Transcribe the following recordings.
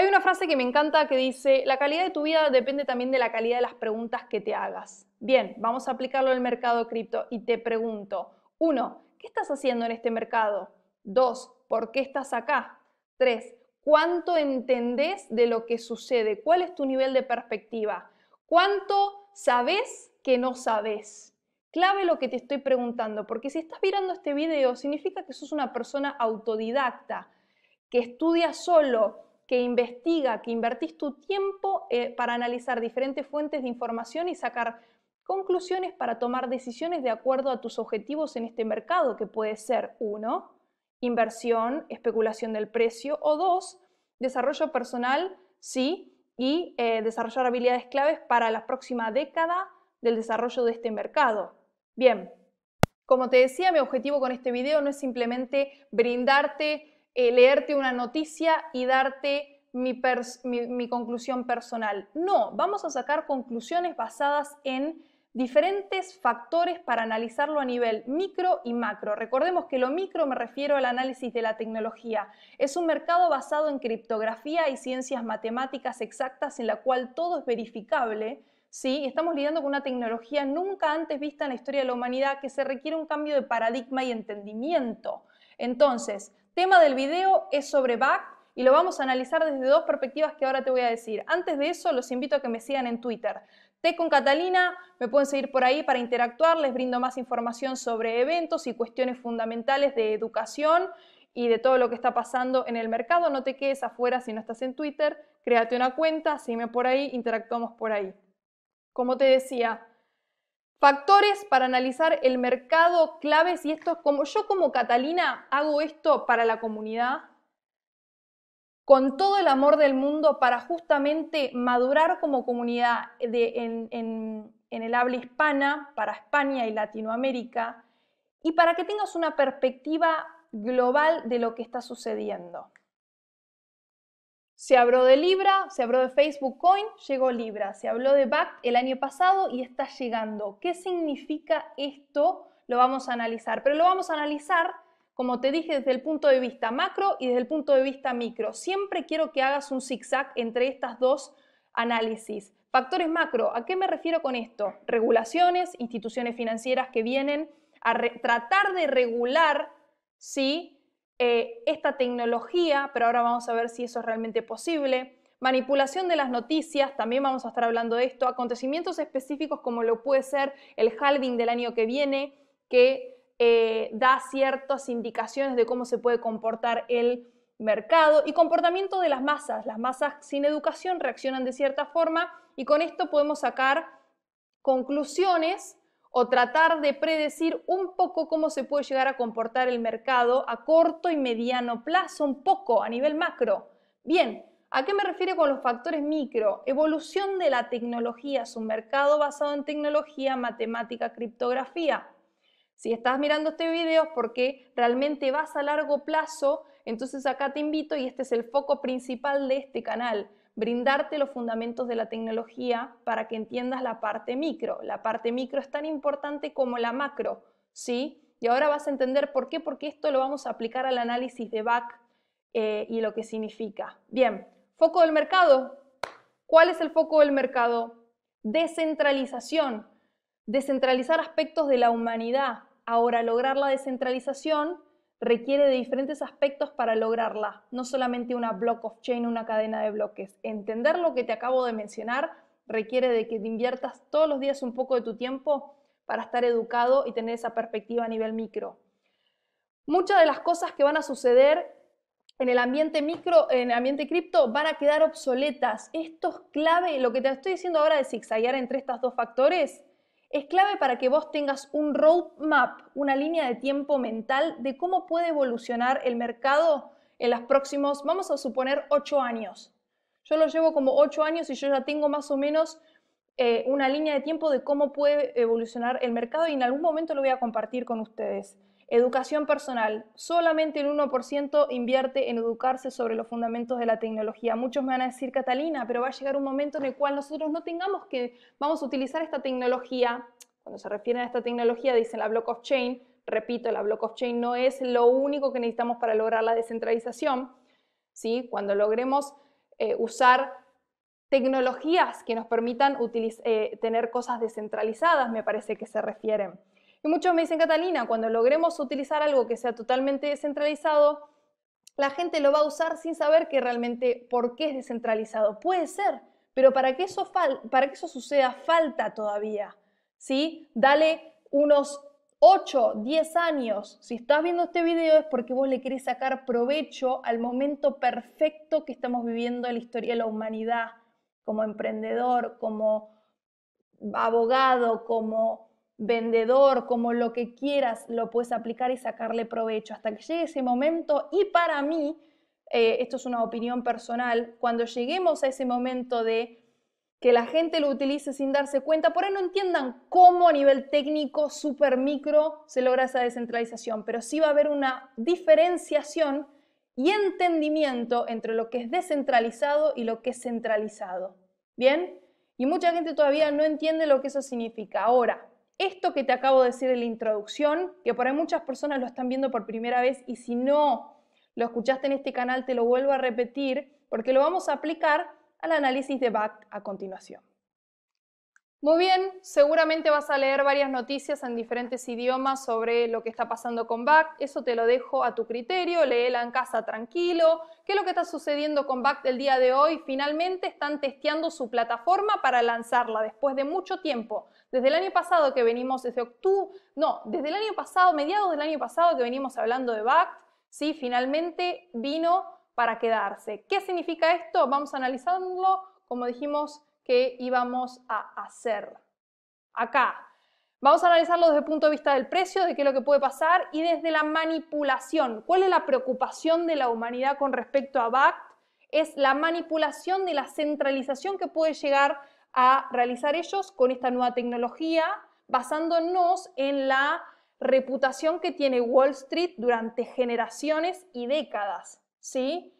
Hay una frase que me encanta que dice, la calidad de tu vida depende también de la calidad de las preguntas que te hagas. Bien, vamos a aplicarlo al mercado cripto y te pregunto, 1. ¿Qué estás haciendo en este mercado? 2. ¿Por qué estás acá? 3. ¿Cuánto entendés de lo que sucede? ¿Cuál es tu nivel de perspectiva? ¿Cuánto sabes que no sabes? Clave lo que te estoy preguntando, porque si estás mirando este video significa que sos una persona autodidacta, que estudia solo, que investiga, que invertís tu tiempo eh, para analizar diferentes fuentes de información y sacar conclusiones para tomar decisiones de acuerdo a tus objetivos en este mercado, que puede ser uno, inversión, especulación del precio, o dos, desarrollo personal, sí, y eh, desarrollar habilidades claves para la próxima década del desarrollo de este mercado. Bien, como te decía, mi objetivo con este video no es simplemente brindarte eh, leerte una noticia y darte mi, conclusión personal. No, vamos a sacar conclusiones basadas en diferentes factores para analizarlo a nivel micro y macro. Recordemos que lo micro me refiero al análisis de la tecnología. Es un mercado basado en criptografía y ciencias matemáticas exactas en la cual todo es verificable. ¿sí? Estamos lidiando con una tecnología nunca antes vista en la historia de la humanidad que se requiere un cambio de paradigma y entendimiento. Entonces, tema del video es sobre back y lo vamos a analizar desde dos perspectivas que ahora te voy a decir. Antes de eso, los invito a que me sigan en Twitter. Te con Catalina, me pueden seguir por ahí para interactuar, les brindo más información sobre eventos y cuestiones fundamentales de educación y de todo lo que está pasando en el mercado. No te quedes afuera si no estás en Twitter, créate una cuenta, sígueme por ahí, interactuamos por ahí. Como te decía, Factores para analizar el mercado, claves y esto es como yo como Catalina hago esto para la comunidad con todo el amor del mundo para justamente madurar como comunidad en, en el habla hispana para España y Latinoamérica y para que tengas una perspectiva global de lo que está sucediendo. Se habló de Libra, se habló de Facebook Coin, llegó Libra. Se habló de BAC el año pasado y está llegando. ¿Qué significa esto? Lo vamos a analizar, pero lo vamos a analizar, como te dije, desde el punto de vista macro y desde el punto de vista micro. Siempre quiero que hagas un zigzag entre estas dos análisis. Factores macro, ¿a qué me refiero con esto? Regulaciones, instituciones financieras que vienen a tratar de regular, ¿sí? Eh, esta tecnología, pero ahora vamos a ver si eso es realmente posible. Manipulación de las noticias, también vamos a estar hablando de esto. Acontecimientos específicos como lo puede ser el halving del año que viene, que eh, da ciertas indicaciones de cómo se puede comportar el mercado y comportamiento de las masas. Las masas sin educación reaccionan de cierta forma y con esto podemos sacar conclusiones o tratar de predecir un poco cómo se puede llegar a comportar el mercado a corto y mediano plazo, un poco a nivel macro. Bien, ¿a qué me refiero con los factores micro? Evolución de la tecnología, su mercado basado en tecnología, matemática, criptografía. Si estás mirando este video porque realmente vas a largo plazo, entonces acá te invito y este es el foco principal de este canal brindarte los fundamentos de la tecnología para que entiendas la parte micro. La parte micro es tan importante como la macro, ¿sí? Y ahora vas a entender por qué, porque esto lo vamos a aplicar al análisis de back eh, y lo que significa. Bien, foco del mercado. ¿Cuál es el foco del mercado? Descentralización. Descentralizar aspectos de la humanidad. Ahora, lograr la descentralización requiere de diferentes aspectos para lograrla, no solamente una block of chain, una cadena de bloques. Entender lo que te acabo de mencionar requiere de que te inviertas todos los días un poco de tu tiempo para estar educado y tener esa perspectiva a nivel micro. Muchas de las cosas que van a suceder en el ambiente micro, en el ambiente cripto, van a quedar obsoletas. Esto es clave, lo que te estoy diciendo ahora de zigzaguear entre estos dos factores es clave para que vos tengas un roadmap, una línea de tiempo mental de cómo puede evolucionar el mercado en los próximos, vamos a suponer, ocho años. Yo lo llevo como ocho años y yo ya tengo más o menos eh, una línea de tiempo de cómo puede evolucionar el mercado y en algún momento lo voy a compartir con ustedes. Educación personal. Solamente el 1% invierte en educarse sobre los fundamentos de la tecnología. Muchos me van a decir, Catalina, pero va a llegar un momento en el cual nosotros no tengamos que, vamos a utilizar esta tecnología. Cuando se refieren a esta tecnología, dicen la blockchain. Repito, la blockchain no es lo único que necesitamos para lograr la descentralización. ¿sí? Cuando logremos eh, usar tecnologías que nos permitan eh, tener cosas descentralizadas, me parece que se refieren. Y muchos me dicen, Catalina, cuando logremos utilizar algo que sea totalmente descentralizado, la gente lo va a usar sin saber que realmente por qué es descentralizado. Puede ser, pero para que eso, para que eso suceda falta todavía. ¿sí? Dale unos 8, 10 años. Si estás viendo este video es porque vos le querés sacar provecho al momento perfecto que estamos viviendo en la historia de la humanidad, como emprendedor, como abogado, como vendedor, como lo que quieras, lo puedes aplicar y sacarle provecho hasta que llegue ese momento. Y para mí, eh, esto es una opinión personal, cuando lleguemos a ese momento de que la gente lo utilice sin darse cuenta, por ahí no entiendan cómo a nivel técnico, super micro, se logra esa descentralización, pero sí va a haber una diferenciación y entendimiento entre lo que es descentralizado y lo que es centralizado. ¿Bien? Y mucha gente todavía no entiende lo que eso significa. Ahora, esto que te acabo de decir en la introducción, que por ahí muchas personas lo están viendo por primera vez y si no lo escuchaste en este canal, te lo vuelvo a repetir porque lo vamos a aplicar al análisis de BAC a continuación. Muy bien, seguramente vas a leer varias noticias en diferentes idiomas sobre lo que está pasando con BAC, eso te lo dejo a tu criterio, léela en casa tranquilo, qué es lo que está sucediendo con BAC del día de hoy, finalmente están testeando su plataforma para lanzarla después de mucho tiempo, desde el año pasado que venimos, desde octubre, no, desde el año pasado, mediados del año pasado que venimos hablando de BACT, ¿sí? finalmente vino para quedarse. ¿Qué significa esto? Vamos a analizarlo como dijimos que íbamos a hacer. Acá, Vamos a analizarlo desde el punto de vista del precio, de qué es lo que puede pasar y desde la manipulación. ¿Cuál es la preocupación de la humanidad con respecto a BACT? Es la manipulación de la centralización que puede llegar a realizar ellos con esta nueva tecnología, basándonos en la reputación que tiene Wall Street durante generaciones y décadas. ¿sí?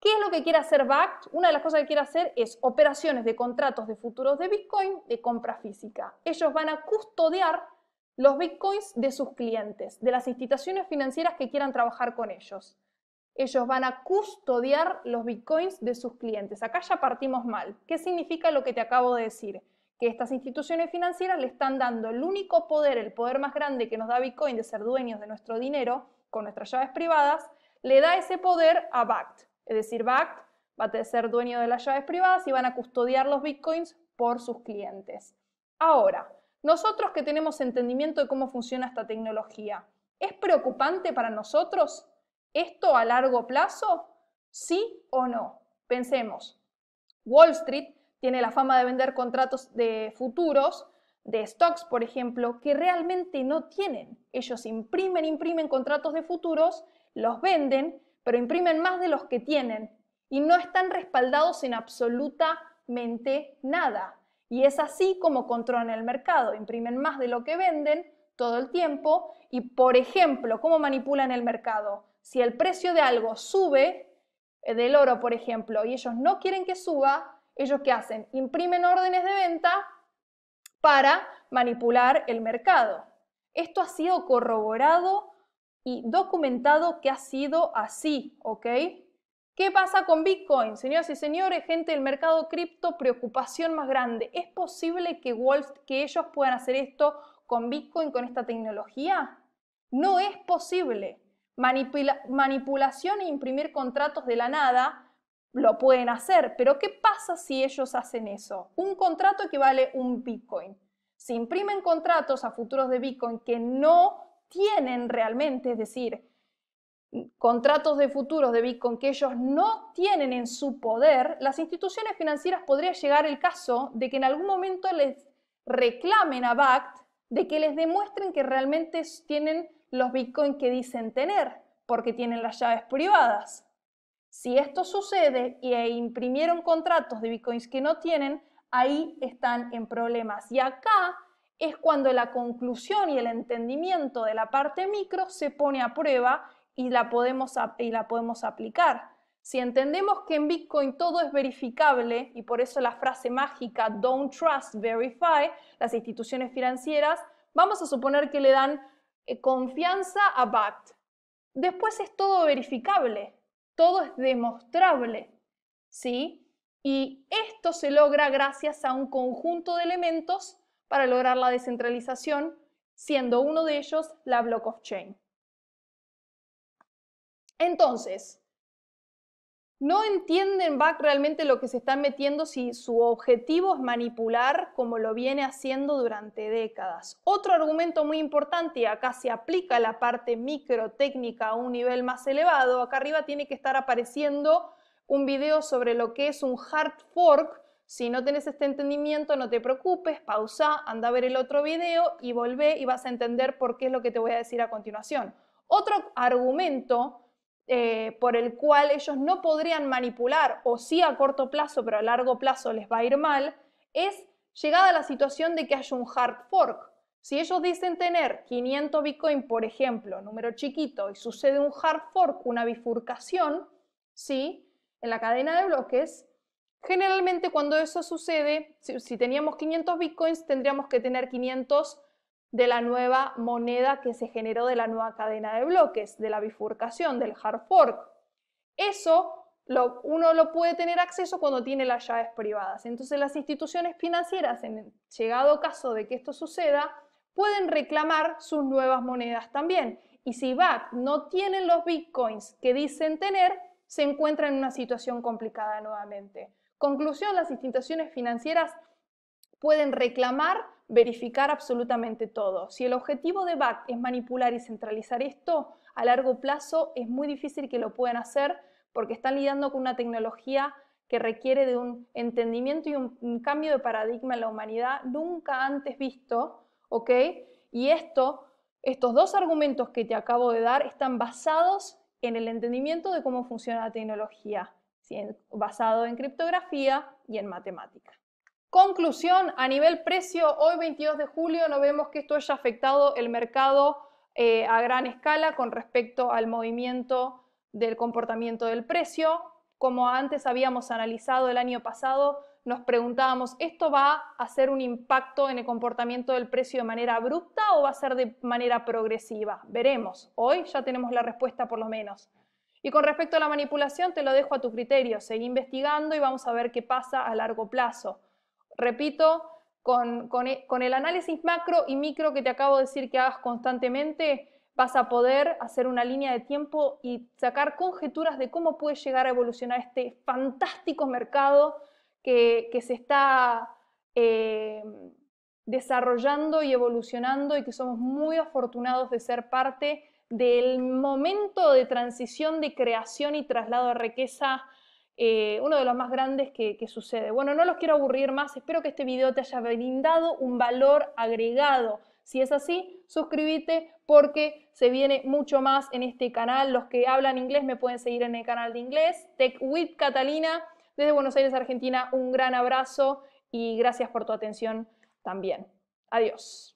¿Qué es lo que quiere hacer BACT? Una de las cosas que quiere hacer es operaciones de contratos de futuros de Bitcoin de compra física. Ellos van a custodiar los Bitcoins de sus clientes, de las instituciones financieras que quieran trabajar con ellos. Ellos van a custodiar los bitcoins de sus clientes. Acá ya partimos mal. ¿Qué significa lo que te acabo de decir? Que estas instituciones financieras le están dando el único poder, el poder más grande que nos da Bitcoin de ser dueños de nuestro dinero con nuestras llaves privadas, le da ese poder a BACT. Es decir, BACT va a ser dueño de las llaves privadas y van a custodiar los bitcoins por sus clientes. Ahora, nosotros que tenemos entendimiento de cómo funciona esta tecnología, ¿es preocupante para nosotros? ¿Esto a largo plazo? ¿Sí o no? Pensemos. Wall Street tiene la fama de vender contratos de futuros, de stocks, por ejemplo, que realmente no tienen. Ellos imprimen, imprimen contratos de futuros, los venden, pero imprimen más de los que tienen y no están respaldados en absolutamente nada. Y es así como controlan el mercado, imprimen más de lo que venden todo el tiempo y, por ejemplo, ¿cómo manipulan el mercado? Si el precio de algo sube, eh, del oro, por ejemplo, y ellos no quieren que suba, ellos qué hacen? Imprimen órdenes de venta para manipular el mercado. Esto ha sido corroborado y documentado que ha sido así, ¿ok? ¿Qué pasa con Bitcoin? Señoras y señores, gente del mercado cripto, preocupación más grande. ¿Es posible que, que ellos puedan hacer esto con Bitcoin, con esta tecnología? No es posible manipulación e imprimir contratos de la nada lo pueden hacer, pero ¿qué pasa si ellos hacen eso? Un contrato equivale a un Bitcoin. Si imprimen contratos a futuros de Bitcoin que no tienen realmente, es decir, contratos de futuros de Bitcoin que ellos no tienen en su poder, las instituciones financieras podría llegar el caso de que en algún momento les reclamen a BACT de que les demuestren que realmente tienen los bitcoins que dicen tener, porque tienen las llaves privadas. Si esto sucede e imprimieron contratos de bitcoins que no tienen, ahí están en problemas. Y acá es cuando la conclusión y el entendimiento de la parte micro se pone a prueba y la podemos, y la podemos aplicar. Si entendemos que en Bitcoin todo es verificable y por eso la frase mágica don't trust, verify, las instituciones financieras, vamos a suponer que le dan eh, confianza a BAT. Después es todo verificable, todo es demostrable, ¿sí? Y esto se logra gracias a un conjunto de elementos para lograr la descentralización, siendo uno de ellos la block of chain. Entonces, no entienden Back, realmente lo que se están metiendo si su objetivo es manipular como lo viene haciendo durante décadas. Otro argumento muy importante, y acá se aplica la parte microtécnica a un nivel más elevado, acá arriba tiene que estar apareciendo un video sobre lo que es un hard fork. Si no tenés este entendimiento, no te preocupes, pausa, anda a ver el otro video y volvé y vas a entender por qué es lo que te voy a decir a continuación. Otro argumento eh, por el cual ellos no podrían manipular, o sí a corto plazo, pero a largo plazo les va a ir mal, es llegada a la situación de que haya un hard fork. Si ellos dicen tener 500 Bitcoin, por ejemplo, número chiquito, y sucede un hard fork, una bifurcación, ¿sí? En la cadena de bloques, generalmente cuando eso sucede, si, si teníamos 500 Bitcoins, tendríamos que tener 500 de la nueva moneda que se generó de la nueva cadena de bloques, de la bifurcación, del hard fork. Eso uno lo puede tener acceso cuando tiene las llaves privadas. Entonces las instituciones financieras, en llegado caso de que esto suceda, pueden reclamar sus nuevas monedas también. Y si BAC no tiene los bitcoins que dicen tener, se encuentra en una situación complicada nuevamente. Conclusión, las instituciones financieras pueden reclamar verificar absolutamente todo. Si el objetivo de BAC es manipular y centralizar esto, a largo plazo es muy difícil que lo puedan hacer porque están lidiando con una tecnología que requiere de un entendimiento y un, cambio de paradigma en la humanidad nunca antes visto, ¿ok? Y esto, estos dos argumentos que te acabo de dar están basados en el entendimiento de cómo funciona la tecnología, basado en criptografía y en matemática. Conclusión, a nivel precio, hoy 22 de julio no vemos que esto haya afectado el mercado eh, a gran escala con respecto al movimiento del comportamiento del precio. Como antes habíamos analizado el año pasado, nos preguntábamos, ¿esto va a hacer un impacto en el comportamiento del precio de manera abrupta o va a ser de manera progresiva? Veremos. Hoy ya tenemos la respuesta por lo menos. Y con respecto a la manipulación, te lo dejo a tu criterio. Seguí investigando y vamos a ver qué pasa a largo plazo repito, e, con, el análisis macro y micro que te acabo de decir que hagas constantemente, vas a poder hacer una línea de tiempo y sacar conjeturas de cómo puede llegar a evolucionar este fantástico mercado que, se está eh, desarrollando y evolucionando y que somos muy afortunados de ser parte del momento de transición de creación y traslado de riqueza eh, uno de los más grandes que, que, sucede. Bueno, no los quiero aburrir más, espero que este video te haya brindado un valor agregado. Si es así, suscríbete porque se viene mucho más en este canal. Los que hablan inglés me pueden seguir en el canal de inglés. Tech with Catalina, desde Buenos Aires, Argentina, un gran abrazo y gracias por tu atención también. Adiós.